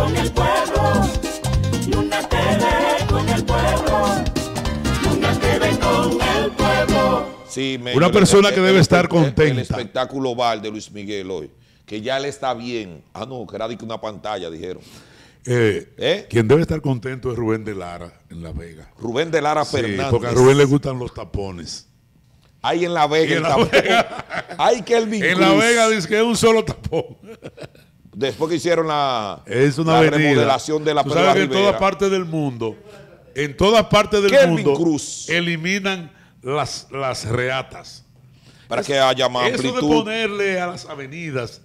con el pueblo, y una el pueblo, una persona que debe estar contenta. El espectáculo val de Luis Miguel hoy, que ya le está bien. Ah, no, que era de una pantalla, dijeron. Eh, eh, Quien debe estar contento es Rubén de Lara en La Vega. Rubén de Lara Fernández. Porque a Rubén le gustan los tapones. hay en La Vega. En Hay que el En La Vega dice que es un solo tapón. Después que hicieron la, es remodelación de la Tú sabes que en toda parte del mundo, en todas partes del mundo, eliminan las, las reatas. Para que haya más amplitud. Eso de ponerle a las avenidas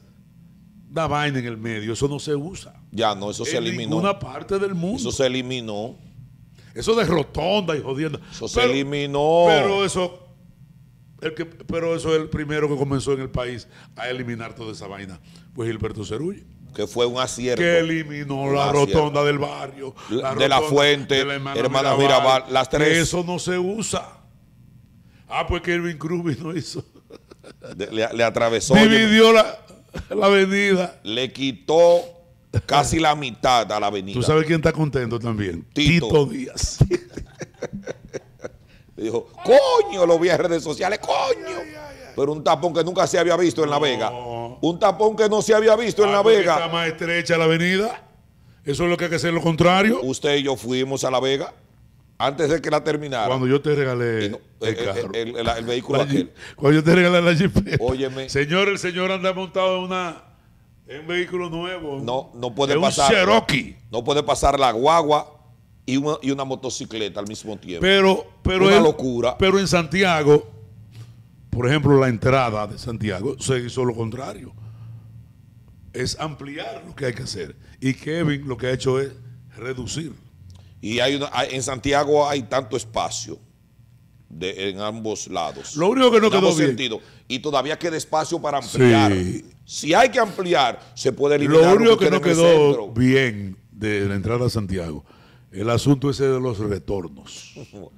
la vaina en el medio, eso no se usa. Ya no, eso se eliminó. En ninguna parte del mundo. Eso se eliminó. Eso de rotonda y jodiendo. Eso se eliminó. Pero eso pero eso es el primero que comenzó en el país a eliminar toda esa vaina. Pues Gilberto Cerulli. Que fue un acierto. Que eliminó la rotonda del barrio. de la fuente, hermana, Mirabal, las tres. eso no se usa. Ah, pues que Irving Cruz no hizo. le, atravesó. Dividió la, la avenida. Le quitó casi la mitad a la avenida. ¿Tú sabes quién está contento también? Tito Díaz dijo, coño, lo vi en redes sociales, coño. Pero un tapón que nunca se había visto en La Vega. Un tapón que no se había visto en La Vega. Está más estrecha la avenida. Eso es lo que hay que hacer, lo contrario. Usted y yo fuimos a La Vega antes de que la terminara. Cuando yo te regalé el, vehículo aquel. Cuando yo te regalé la Jeep. Óyeme. Señor, el señor anda montado en un vehículo nuevo. No, no puede pasar. Un Cherokee. no puede pasar la guagua y una, motocicleta al mismo tiempo. Pero, pero una locura. Pero en Santiago, por ejemplo, la entrada de Santiago se hizo lo contrario. Es ampliar lo que hay que hacer. Y Kevin lo que ha hecho es reducir. Y hay, una, en Santiago hay tanto espacio en ambos lados. Lo único que no quedó bien. Y todavía queda espacio para ampliar. Si hay que ampliar, se puede eliminar. Lo único que, que no quedó bien de la entrada a Santiago el asunto ese de los retornos.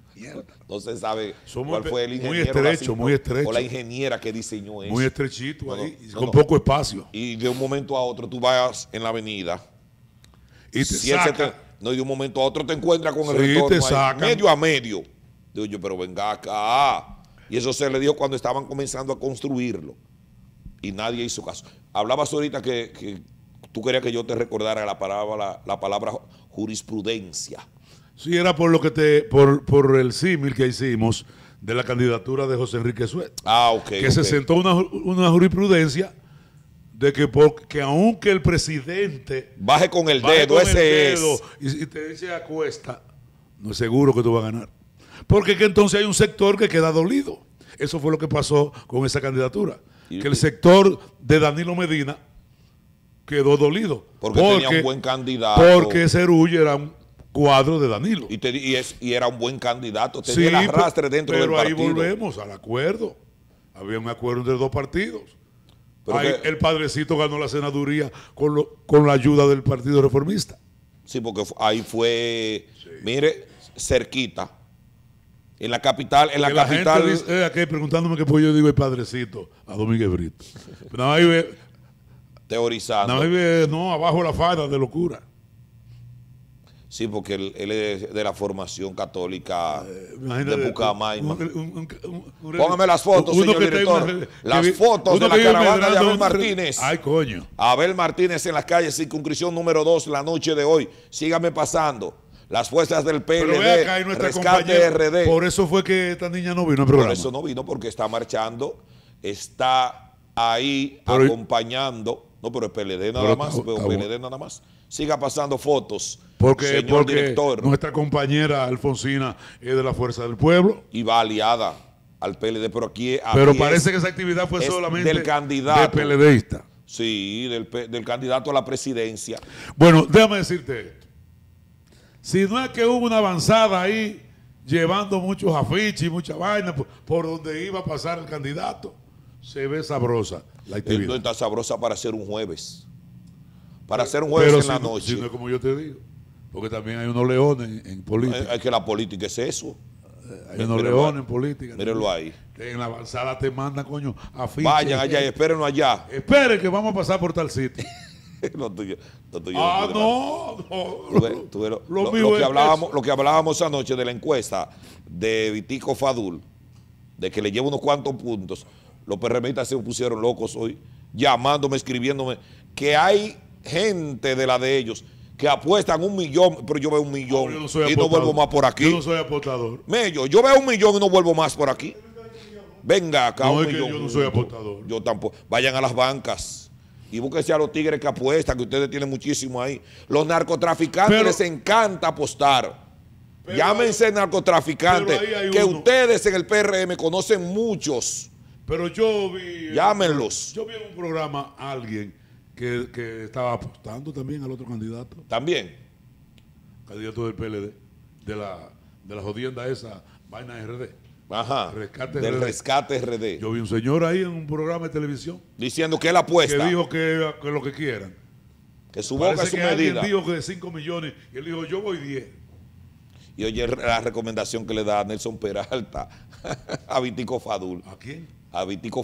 no se sabe cuál fue el ingeniero. Muy estrecho, muy estrecho. O la ingeniera que diseñó eso. Muy estrechito con poco espacio. Y de un momento a otro tú vas en la avenida. Y te no, y de un momento a otro te encuentras con el retorno te medio a medio. Digo yo, pero venga acá. Y eso se le dio cuando estaban comenzando a construirlo. Y nadie hizo caso. Hablabas ahorita que Tú querías que yo te recordara la palabra, la palabra jurisprudencia. Sí, era por lo que te, por, por el símil que hicimos de la candidatura de José Enrique Suez. Ah, ok. Que se sentó una, jurisprudencia de que, porque aunque el presidente baje con el dedo, ese dedo Y, te dice acuesta, no es seguro que tú vas a ganar. Porque que entonces hay un sector que queda dolido. Eso fue lo que pasó con esa candidatura. que el sector de Danilo Medina quedó dolido. Porque, tenía un buen candidato. Porque Cerullo era un cuadro de Danilo. Y, y, era un buen candidato, tenía el arrastre dentro del partido. Pero ahí volvemos al acuerdo. Había un acuerdo entre dos partidos. el padrecito ganó la senaduría con, con la ayuda del Partido Reformista. Sí, porque ahí fue, mire, cerquita. En la capital, en la, la capital. Eh, aquí preguntándome qué fue, yo digo el padrecito a Domínguez Brito. No, ahí teorizando. No, no abajo la falda de locura. Sí, porque él, es de la formación católica eh, de Bucamayma. Póngame las fotos, señor director. las fotos de la caravana de Abel Martínez. Ay, coño. Abel Martínez en las calles, circunscripción número 2, la noche de hoy. Sígame pasando. Las fuerzas del PLD, rescate RD. Por eso fue que esta niña no vino al programa. Por eso no vino, porque está marchando, está ahí acompañando no, pero el PLD nada más, pero PLD nada más. Siga pasando fotos, porque, porque Nuestra compañera Alfonsina es de la Fuerza del Pueblo. Y va aliada al PLD, pero aquí... Pero parece que esa actividad fue solamente del candidato. Del PLDista. Sí, del, candidato a la presidencia. Bueno, déjame decirte esto. Si no es que hubo una avanzada ahí, llevando muchos afiches y mucha vaina por donde iba a pasar el candidato. Se ve sabrosa la actividad. está sabrosa para hacer un jueves. Para hacer un jueves en la noche. Si no es como yo te digo. Porque también hay unos leones en política. Es que la política es eso. Eh, hay eh, unos leones en política. Mírenlo ahí. En la avanzada te manda, coño, a Vayan allá y espérenlo allá. Espere que vamos a pasar por tal sitio. ah, no, no, lo, que hablábamos, lo que hablábamos anoche de la encuesta de Vitico Fadul, de que le lleva unos cuantos puntos. Los PRMistas se pusieron locos hoy, llamándome, escribiéndome, que hay gente de la de ellos que apuestan un millón, pero yo veo un millón ah, y no vuelvo más por aquí. Yo no soy apostador. yo veo un millón y no vuelvo más por aquí. Venga acá, millón. yo no soy apostador. Yo tampoco. Vayan a las bancas y búsquense a los tigres que apuestan, que ustedes tienen muchísimo ahí. Los narcotraficantes les encanta apostar. Llámense narcotraficantes, que ustedes en el PRM conocen muchos pero yo vi. Llámenlos. Yo vi en un programa a alguien que, estaba apostando también al otro candidato. También. Candidato del PLD. De la, de la jodienda esa, vaina RD. Ajá. Rescate del rescate RD. Yo vi un señor ahí en un programa de televisión. Diciendo que él apuesta. Que dijo que, lo que quieran. Que su boca es su medida. Alguien dijo que de 5 millones. Y él dijo, yo voy 10. Y oye la recomendación que le da Nelson Peralta a Vitico Fadul. ¿A quién? a Vitico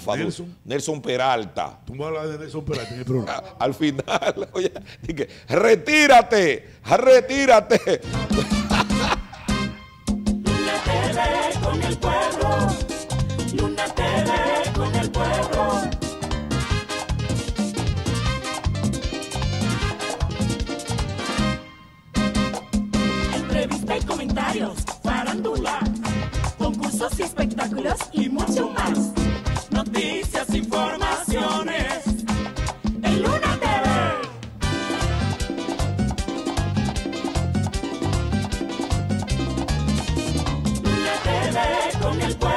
Nelson. Peralta. Tú me hablas de Nelson Peralta en al final, oye, dije, retírate, retírate. Luna TV con el pueblo. Luna TV con el pueblo. Entrevista y comentarios, farándula, concursos y espectáculos y mucho más noticias, informaciones. En Luna TV. Luna TV con el pueblo.